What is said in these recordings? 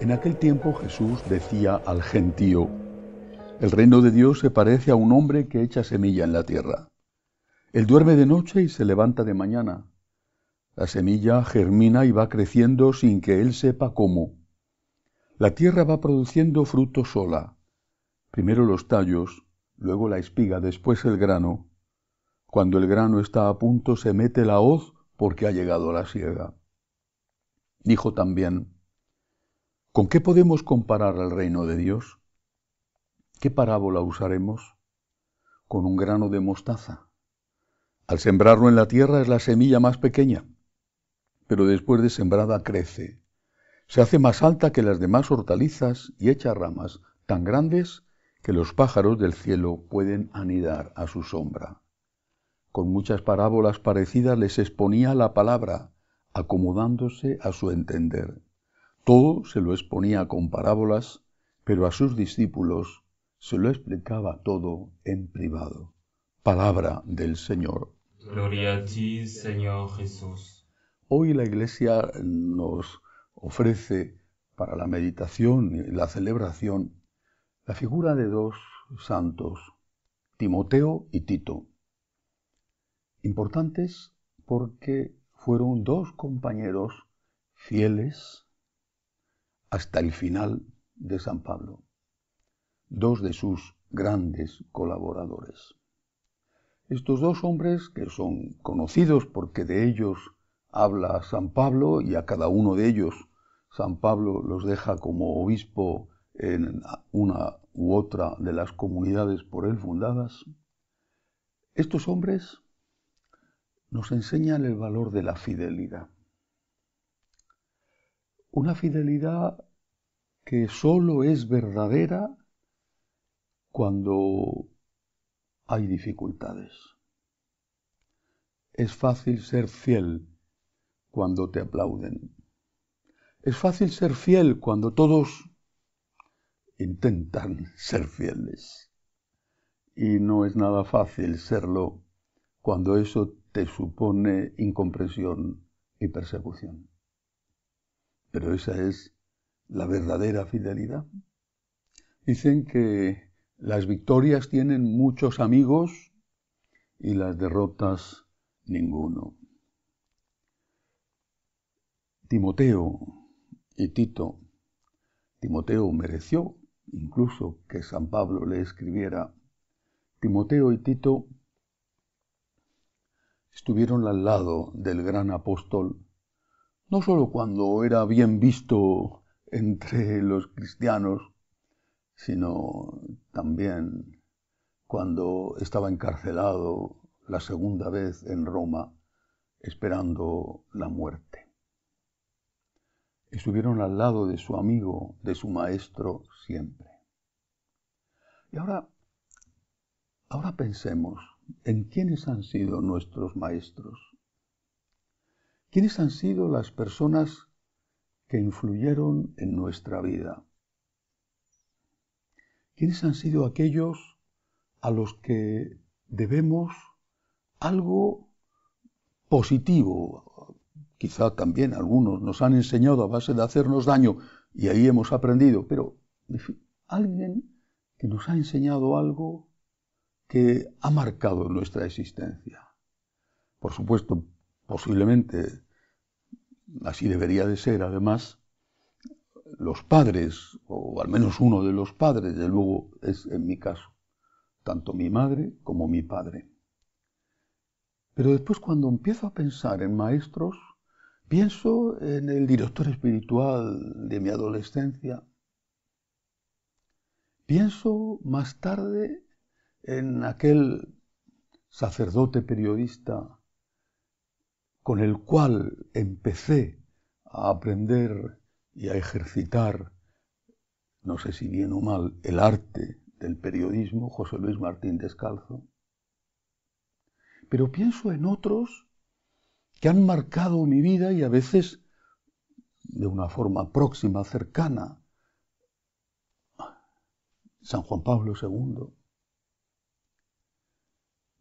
En aquel tiempo Jesús decía al gentío, el reino de Dios se parece a un hombre que echa semilla en la tierra. Él duerme de noche y se levanta de mañana. La semilla germina y va creciendo sin que él sepa cómo. La tierra va produciendo fruto sola primero los tallos, luego la espiga, después el grano. Cuando el grano está a punto se mete la hoz porque ha llegado la siega. Dijo también, ¿con qué podemos comparar al reino de Dios? ¿Qué parábola usaremos? Con un grano de mostaza. Al sembrarlo en la tierra es la semilla más pequeña, pero después de sembrada crece. Se hace más alta que las demás hortalizas y echa ramas tan grandes que los pájaros del cielo pueden anidar a su sombra. Con muchas parábolas parecidas les exponía la palabra, acomodándose a su entender. Todo se lo exponía con parábolas, pero a sus discípulos se lo explicaba todo en privado. Palabra del Señor. Gloria a ti, Señor Jesús. Hoy la Iglesia nos ofrece para la meditación y la celebración la figura de dos santos, Timoteo y Tito, importantes porque fueron dos compañeros fieles hasta el final de San Pablo, dos de sus grandes colaboradores. Estos dos hombres, que son conocidos porque de ellos habla San Pablo y a cada uno de ellos San Pablo los deja como obispo en una u otra de las comunidades por él fundadas, estos hombres nos enseñan el valor de la fidelidad. Una fidelidad que solo es verdadera cuando hay dificultades. Es fácil ser fiel cuando te aplauden. Es fácil ser fiel cuando todos intentan ser fieles. Y no es nada fácil serlo cuando eso te supone incomprensión y persecución. Pero esa es la verdadera fidelidad. Dicen que las victorias tienen muchos amigos y las derrotas ninguno. Timoteo y Tito. Timoteo mereció incluso que San Pablo le escribiera, Timoteo y Tito estuvieron al lado del gran apóstol, no sólo cuando era bien visto entre los cristianos, sino también cuando estaba encarcelado la segunda vez en Roma esperando la muerte. Estuvieron al lado de su amigo, de su maestro siempre. Y ahora, ahora pensemos en quiénes han sido nuestros maestros. ¿Quiénes han sido las personas que influyeron en nuestra vida? ¿Quiénes han sido aquellos a los que debemos algo positivo, quizá también algunos nos han enseñado a base de hacernos daño y ahí hemos aprendido, pero alguien que nos ha enseñado algo que ha marcado nuestra existencia. Por supuesto, posiblemente, así debería de ser además, los padres, o al menos uno de los padres, de luego es en mi caso, tanto mi madre como mi padre. Pero después cuando empiezo a pensar en maestros, Pienso en el director espiritual de mi adolescencia. Pienso más tarde en aquel sacerdote periodista con el cual empecé a aprender y a ejercitar, no sé si bien o mal, el arte del periodismo, José Luis Martín Descalzo. Pero pienso en otros que han marcado mi vida y a veces de una forma próxima, cercana. San Juan Pablo II,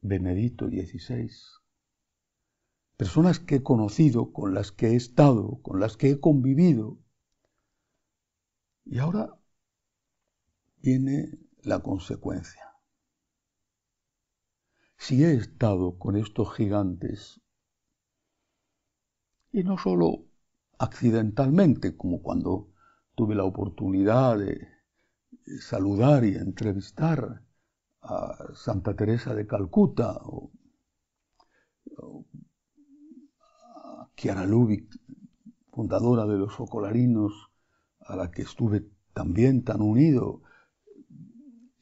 Benedito XVI, personas que he conocido, con las que he estado, con las que he convivido, y ahora viene la consecuencia. Si he estado con estos gigantes y no solo accidentalmente, como cuando tuve la oportunidad de saludar y entrevistar a Santa Teresa de Calcuta o, a Chiara Lubic, fundadora de los Focolarinos, a la que estuve también tan unido.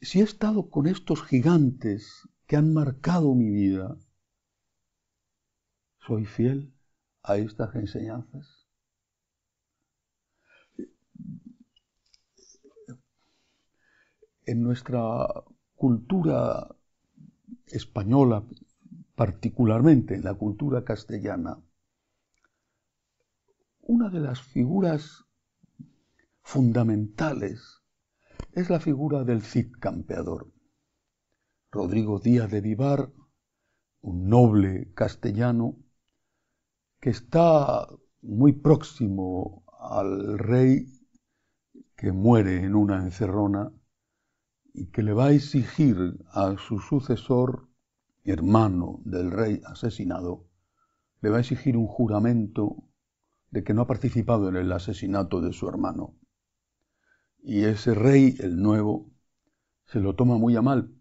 Si he estado con estos gigantes que han marcado mi vida, soy fiel a estas enseñanzas? En nuestra cultura española, particularmente en la cultura castellana, una de las figuras fundamentales es la figura del Cid campeador. Rodrigo Díaz de Vivar, un noble castellano, que está muy próximo al rey que muere en una encerrona y que le va a exigir a su sucesor, hermano del rey asesinado, le va a exigir un juramento de que no ha participado en el asesinato de su hermano. Y ese rey, el nuevo, se lo toma muy a mal,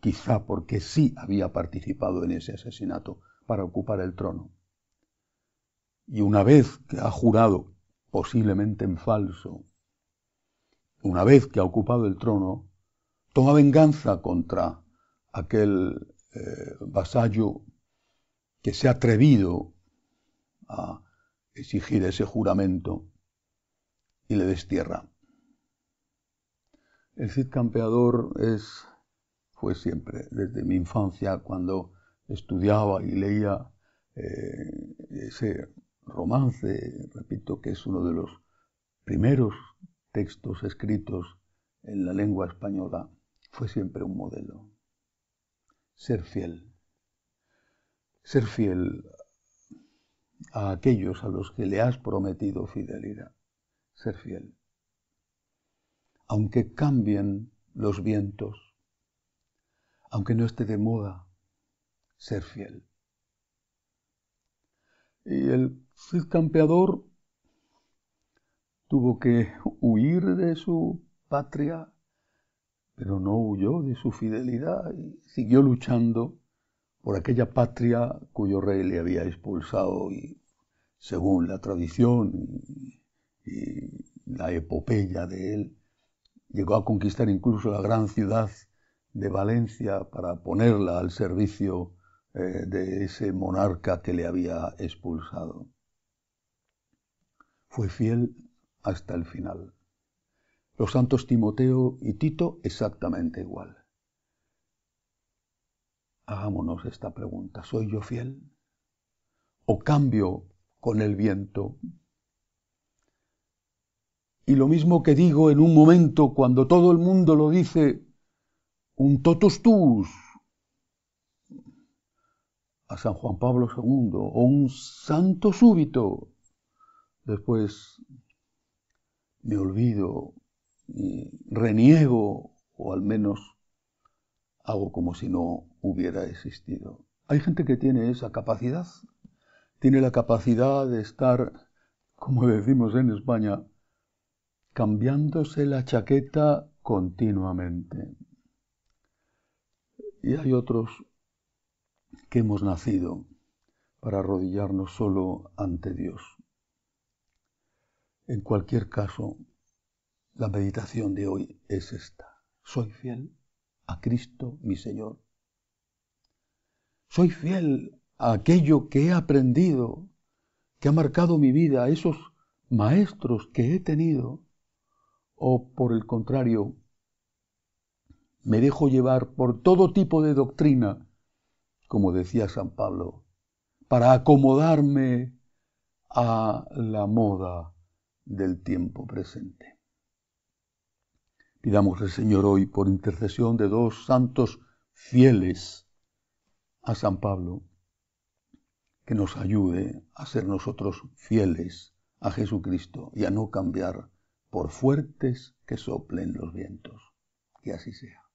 quizá porque sí había participado en ese asesinato para ocupar el trono. Y una vez que ha jurado, posiblemente en falso, una vez que ha ocupado el trono, toma venganza contra aquel eh, vasallo que se ha atrevido a exigir ese juramento y le destierra. El Cid Campeador es, fue siempre, desde mi infancia, cuando estudiaba y leía eh, ese romance, repito que es uno de los primeros textos escritos en la lengua española, fue siempre un modelo. Ser fiel. Ser fiel a aquellos a los que le has prometido fidelidad. Ser fiel. Aunque cambien los vientos, aunque no esté de moda, ser fiel. Y el el campeador tuvo que huir de su patria, pero no huyó de su fidelidad y siguió luchando por aquella patria cuyo rey le había expulsado y según la tradición y, la epopeya de él, llegó a conquistar incluso la gran ciudad de Valencia para ponerla al servicio eh, de ese monarca que le había expulsado fue fiel hasta el final. Los santos Timoteo y Tito exactamente igual. Hagámonos esta pregunta. ¿Soy yo fiel? ¿O cambio con el viento? Y lo mismo que digo en un momento cuando todo el mundo lo dice, un totus tus, a San Juan Pablo II, o un santo súbito, después me olvido, reniego o al menos hago como si no hubiera existido. Hay gente que tiene esa capacidad, tiene la capacidad de estar, como decimos en España, cambiándose la chaqueta continuamente. Y hay otros que hemos nacido para arrodillarnos solo ante Dios. En cualquier caso, la meditación de hoy es esta. Soy fiel a Cristo, mi Señor. Soy fiel a aquello que he aprendido, que ha marcado mi vida, a esos maestros que he tenido. O por el contrario, me dejo llevar por todo tipo de doctrina, como decía San Pablo, para acomodarme a la moda del tiempo presente. Pidamos al Señor hoy por intercesión de dos santos fieles a San Pablo, que nos ayude a ser nosotros fieles a Jesucristo y a no cambiar por fuertes que soplen los vientos. Que así sea.